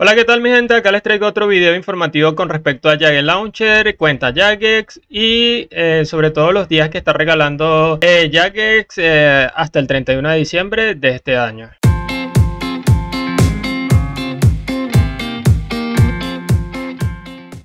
Hola qué tal mi gente, acá les traigo otro video informativo con respecto a Jage Launcher, cuenta Jagex y eh, sobre todo los días que está regalando eh, Jagex eh, hasta el 31 de diciembre de este año.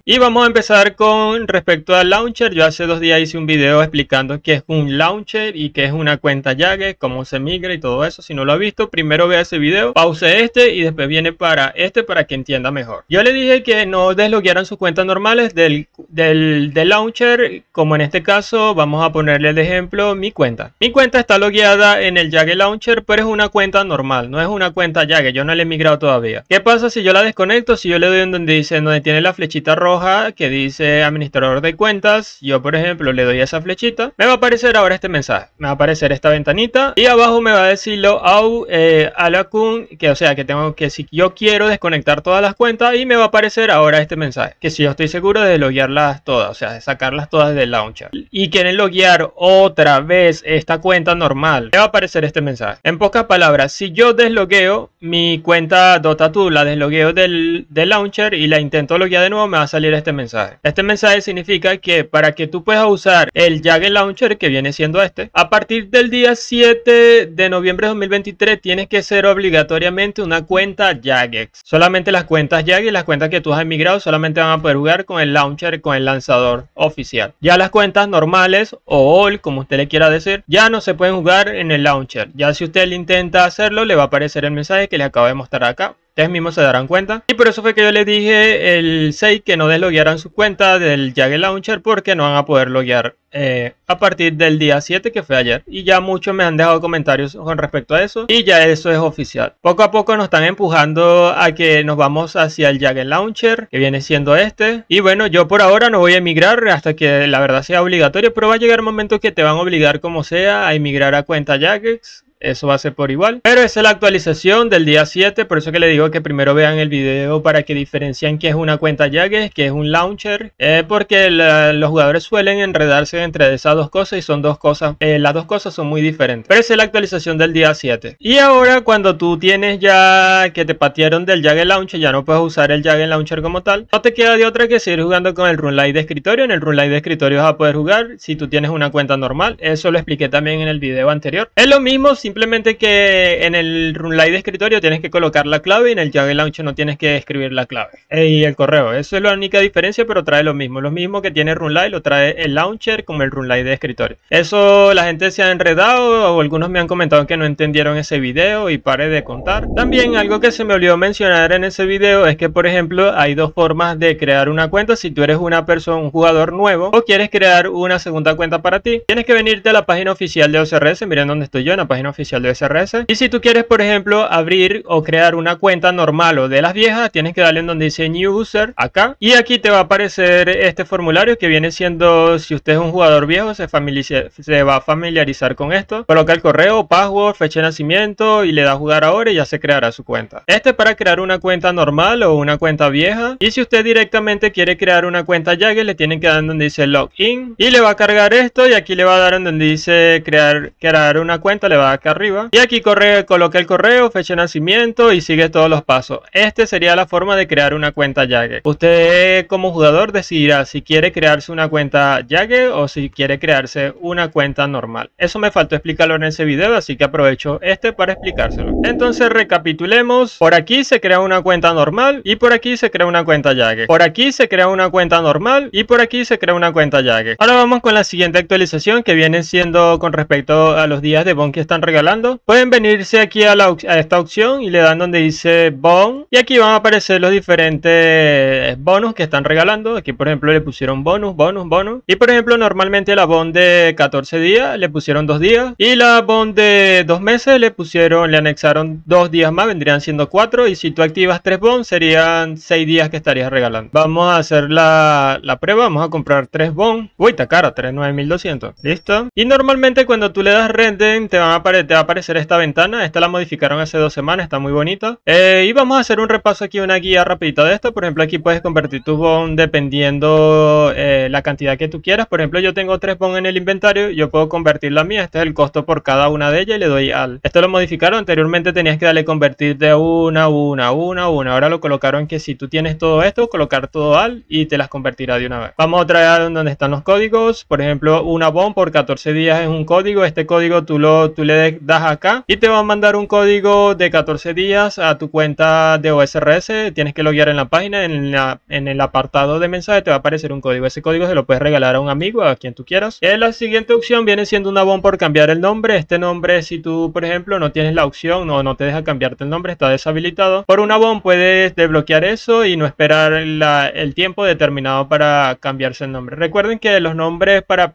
Y vamos a empezar con respecto al launcher. Yo hace dos días hice un video explicando qué es un launcher y qué es una cuenta Yage, cómo se migra y todo eso. Si no lo ha visto, primero vea ese video, pause este y después viene para este para que entienda mejor. Yo le dije que no Desloguearan sus cuentas normales del, del, launcher, como en este caso vamos a ponerle de ejemplo mi cuenta. Mi cuenta está logueada en el Yage Launcher, pero es una cuenta normal, no es una cuenta Yage, yo no la he migrado todavía. ¿Qué pasa si yo la desconecto? Si yo le doy en donde dice, donde tiene la flechita roja que dice administrador de cuentas, yo por ejemplo le doy esa flechita, me va a aparecer ahora este mensaje, me va a aparecer esta ventanita y abajo me va a decir lo au eh, alacun, que o sea que tengo que si yo quiero desconectar todas las cuentas y me va a aparecer ahora este mensaje, que si yo estoy seguro de las todas, o sea de sacarlas todas del launcher y quieren loguear otra vez esta cuenta normal, me va a aparecer este mensaje. En pocas palabras, si yo deslogueo mi cuenta Dota2, la deslogueo del, del launcher y la intento loguear de nuevo, me va a salir este mensaje. Este mensaje significa que para que tú puedas usar el Jagger Launcher, que viene siendo este, a partir del día 7 de noviembre de 2023 tienes que ser obligatoriamente una cuenta Jagex. Solamente las cuentas y las cuentas que tú has emigrado, solamente van a poder jugar con el launcher, con el lanzador oficial. Ya las cuentas normales o all, como usted le quiera decir, ya no se pueden jugar en el launcher. Ya si usted intenta hacerlo, le va a aparecer el mensaje que le acabo de mostrar acá. Ustedes mismos se darán cuenta. Y por eso fue que yo les dije el 6 que no desloguearan su cuenta del Jagged Launcher porque no van a poder loguear eh, a partir del día 7 que fue ayer. Y ya muchos me han dejado comentarios con respecto a eso. Y ya eso es oficial. Poco a poco nos están empujando a que nos vamos hacia el Jagger Launcher que viene siendo este. Y bueno, yo por ahora no voy a emigrar hasta que la verdad sea obligatorio. Pero va a llegar el momento que te van a obligar como sea a emigrar a cuenta Jagex eso va a ser por igual. Pero esa es la actualización del día 7, por eso que le digo que primero vean el video para que diferencien qué es una cuenta jagged, qué es un launcher, eh, porque los jugadores suelen enredarse entre esas dos cosas y son dos cosas, eh, las dos cosas son muy diferentes. Pero esa es la actualización del día 7. Y ahora cuando tú tienes ya que te patearon del jagged Launcher, ya no puedes usar el jagged Launcher como tal, no te queda de otra que seguir jugando con el Runelite de escritorio, en el Runelite de escritorio vas a poder jugar si tú tienes una cuenta normal, eso lo expliqué también en el video anterior. Es lo mismo si simplemente que en el runlay de escritorio tienes que colocar la clave y en el Java Launcher no tienes que escribir la clave. Y el correo, eso es la única diferencia, pero trae lo mismo. Lo mismo que tiene runlay lo trae el launcher como el Runlight de escritorio. Eso la gente se ha enredado o algunos me han comentado que no entendieron ese video y pare de contar. También algo que se me olvidó mencionar en ese video es que por ejemplo hay dos formas de crear una cuenta si tú eres una persona, un jugador nuevo o quieres crear una segunda cuenta para ti. Tienes que venirte a la página oficial de OCRS, miren dónde estoy yo en la página oficial de SRS. Y si tú quieres, por ejemplo, abrir o crear una cuenta normal o de las viejas, tienes que darle en donde dice New User, acá. Y aquí te va a aparecer este formulario que viene siendo, si usted es un jugador viejo, se, se va a familiarizar con esto. Coloca el correo, password, fecha de nacimiento y le da a jugar ahora y ya se creará su cuenta. Este para crear una cuenta normal o una cuenta vieja. Y si usted directamente quiere crear una cuenta que le tienen que dar en donde dice Login. Y le va a cargar esto y aquí le va a dar en donde dice crear, crear una cuenta, le va a arriba. Y aquí corre, coloqué el correo, fecha de nacimiento y sigue todos los pasos. Este sería la forma de crear una cuenta Jagger. Usted como jugador decidirá si quiere crearse una cuenta Jagger o si quiere crearse una cuenta normal. Eso me faltó explicarlo en ese video, así que aprovecho este para explicárselo. Entonces recapitulemos. Por aquí se crea una cuenta normal y por aquí se crea una cuenta Jagger. Por aquí se crea una cuenta normal y por aquí se crea una cuenta Jagger. Ahora vamos con la siguiente actualización que viene siendo con respecto a los días de Bon que están regalando, pueden venirse aquí a, la, esta opción y le dan donde dice Bon. Y aquí van a aparecer los diferentes bonus que están regalando. Aquí, por ejemplo, le pusieron bonus, bonus, bonus. Y por ejemplo, normalmente la Bon de 14 días le pusieron 2 días. Y la Bon de 2 meses le pusieron, le anexaron 2 días más, vendrían siendo 4. Y si tú activas 3 Bon, serían 6 días que estarías regalando. Vamos a hacer la, prueba, vamos a comprar 3 Bon. Uy, está cara, 3.9200. Listo. Y normalmente cuando tú le das Renden, te van a aparecer te, va a aparecer esta ventana. Esta la modificaron hace dos semanas, está muy bonita. Eh, y vamos a hacer un repaso aquí, una guía rapidita de esto. Por ejemplo, aquí puedes convertir tus bones dependiendo eh, la cantidad que tú quieras. Por ejemplo, yo tengo tres bones en el inventario, yo puedo convertir la mía. Este es el costo por cada una de ellas y le doy al. Esto lo modificaron, anteriormente tenías que darle convertir de una, una, una, una. Ahora lo colocaron que si tú tienes todo esto, colocar todo al y te las convertirá de una vez. Vamos a traer donde están los códigos. Por ejemplo, una bon por 14 días es un código. Este código tú, lo, tú le des das acá y te va a mandar un código de 14 días a tu cuenta de OSRS. Tienes que loguear en la página, en, la, en el apartado de mensaje te va a aparecer un código. Ese código se lo puedes regalar a un amigo, a quien tú quieras. Eh, la siguiente opción viene siendo un bomba por cambiar el nombre. Este nombre, si tú, por ejemplo, no tienes la opción o no, no te deja cambiarte el nombre, está deshabilitado. Por un bomba puedes desbloquear eso y no esperar el tiempo determinado para cambiarse el nombre. Recuerden que los nombres para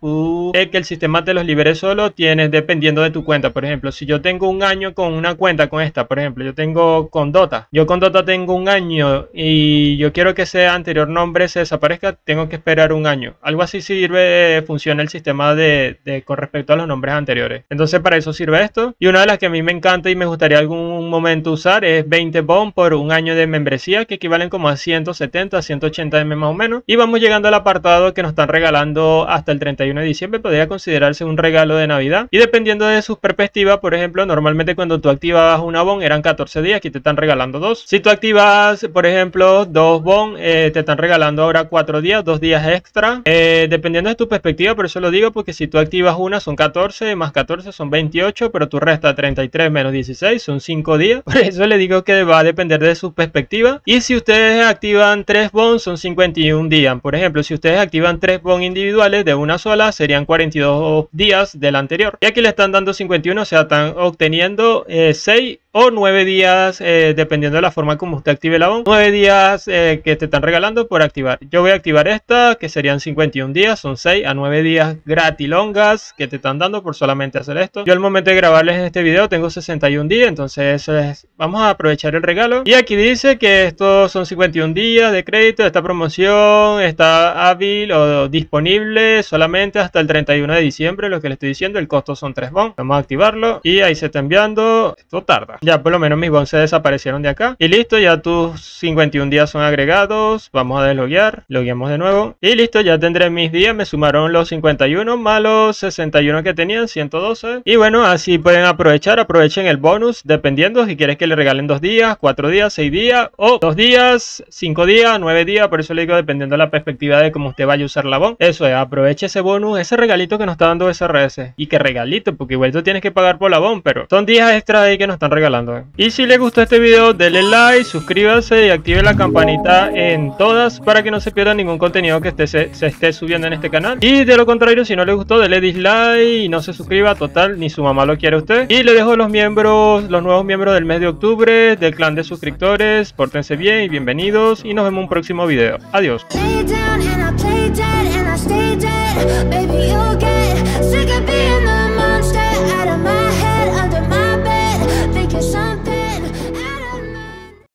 e que el sistema te los libere solo tienes dependiendo de tu cuenta ejemplo, si yo tengo un año con una cuenta con esta, por ejemplo, yo tengo con Dota, yo con Dota tengo un año y yo quiero que ese anterior nombre se desaparezca, tengo que esperar un año. Algo así sirve, funciona el sistema de, con respecto a los nombres anteriores. Entonces para eso sirve esto. Y una de las que a mí me encanta y me gustaría algún momento usar es 20 bon por un año de membresía que equivalen como a 170, 180 M más o menos. Y vamos llegando al apartado que nos están regalando hasta el 31 de diciembre. Podría considerarse un regalo de Navidad. Y dependiendo de sus perspectivas, por ejemplo, normalmente cuando tú activas una bond eran 14 días, aquí te están regalando dos. Si tú activas, por ejemplo, dos bon, eh, te están regalando ahora 4 días, dos días extra. Eh, dependiendo de tu perspectiva, por eso lo digo porque si tú activas una son 14, más 14 son 28, pero tú resta 33 menos 16, son 5 días. Por eso le digo que va a depender de su perspectiva. Y si ustedes activan tres bonds, son 51 días. Por ejemplo, si ustedes activan tres bon individuales de una sola, serían 42 días del anterior. Y aquí le están dando 51, sea, están obteniendo 6 eh, o 9 días, eh, dependiendo de la forma como usted active la ON, 9 días eh, que te están regalando por activar. Yo voy a activar esta, que serían 51 días, son 6 a 9 días gratilongas que te están dando por solamente hacer esto. Yo al momento de grabarles este video tengo 61 días, entonces vamos a aprovechar el regalo. Y aquí dice que estos son 51 días de crédito, esta promoción está hábil o disponible solamente hasta el 31 de diciembre, lo que le estoy diciendo, el costo son 3 bon. Vamos a activarlo y ahí se está enviando, esto tarda. Ya por lo menos mis bons se desaparecieron de acá. Y listo, ya tus 51 días son agregados. Vamos a desloguear. Logueamos de nuevo. Y listo, ya tendré mis días. Me sumaron los 51 más los 61 que tenían, 112. Y bueno, así pueden aprovechar. Aprovechen el bonus dependiendo si quieres que le regalen dos días, cuatro días, seis días o dos días, cinco días, nueve días. Por eso le digo dependiendo la perspectiva de cómo usted vaya a usar la bon. Eso es, aproveche ese bonus, ese regalito que nos está dando SRS. Y que regalito, porque igual tú tienes que pagar por la bon, pero son días extra ahí que nos están regalando eh. Y si les gustó este video, denle like, suscríbase y active la campanita en todas para que no se pierda ningún contenido que esté, se, esté subiendo en este canal. Y de lo contrario, si no le gustó, denle dislike y no se suscriba, total, ni su mamá lo quiere usted. Y le dejo los miembros, los nuevos miembros del mes de octubre, del clan de suscriptores, pórtense bien y bienvenidos y nos vemos en un próximo video. Adiós.